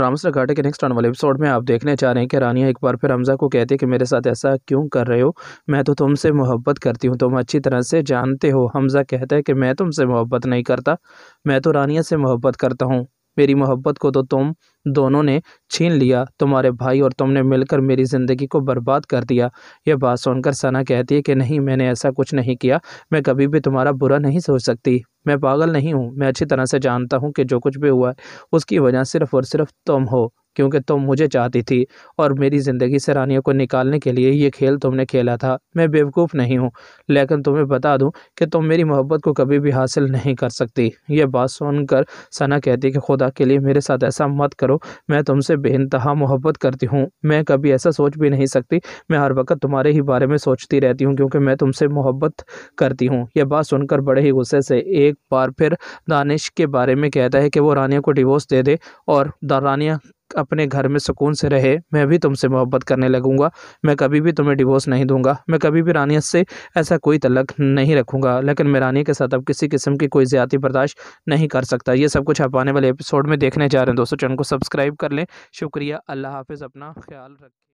से लगाटे के नेक्स्ट आने वाले एपिसोड में आप देखने जा रहे हैं कि रानिया एक बार फिर हमजा को कहती है कि मेरे साथ ऐसा क्यों कर रहे हो मैं तो तुमसे मोहब्बत करती हूँ तुम अच्छी तरह से जानते हो हमजा कहता है कि मैं तुमसे मोहब्बत नहीं करता मैं तो रानिया से मोहब्बत करता हूँ मेरी मोहब्बत को तो तुम दोनों ने छीन लिया तुम्हारे भाई और तुमने मिलकर मेरी ज़िंदगी को बर्बाद कर दिया यह बात सुनकर सना कहती है कि नहीं मैंने ऐसा कुछ नहीं किया मैं कभी भी तुम्हारा बुरा नहीं सोच सकती मैं पागल नहीं हूँ मैं अच्छी तरह से जानता हूँ कि जो कुछ भी हुआ है उसकी वजह सिर्फ़ और सिर्फ तुम हो क्योंकि तुम मुझे चाहती थी और मेरी ज़िंदगी से रानियों को निकालने के लिए ये खेल तुमने खेला था मैं बेवकूफ़ नहीं हूँ लेकिन तुम्हें बता दूँ कि तुम मेरी मोहब्बत को कभी भी हासिल नहीं कर सकती यह बात सुनकर सना कहती कि खुदा के लिए मेरे साथ ऐसा मत करो मैं तुमसे बेानतहा मोहब्बत करती हूँ मैं कभी ऐसा सोच भी नहीं सकती मैं हर वक्त तुम्हारे ही बारे में सोचती रहती हूँ क्योंकि मैं तुमसे मोहब्बत करती हूँ यह बात सुनकर बड़े ही गुस्से से एक बार फिर दानिश के बारे में कहता है कि वो रानिया को डिवोर्स दे दे और रानिया अपने घर में सुकून से रहे मैं भी तुमसे मोहब्बत करने लगूंगा मैं कभी भी तुम्हें डिवोर्स नहीं दूंगा मैं कभी भी रानियत से ऐसा कोई तलक नहीं रखूंगा लेकिन मैं रानिया के साथ अब किसी किस्म की कोई ज़्यादा बर्दाश्त नहीं कर सकता ये सब कुछ आप आने वाले एपिसोड में देखने जा रहे हैं दोस्तों चैनल को सब्सक्राइब कर लें शुक्रिया अल्लाह हाफिज़ अपना ख्याल रखें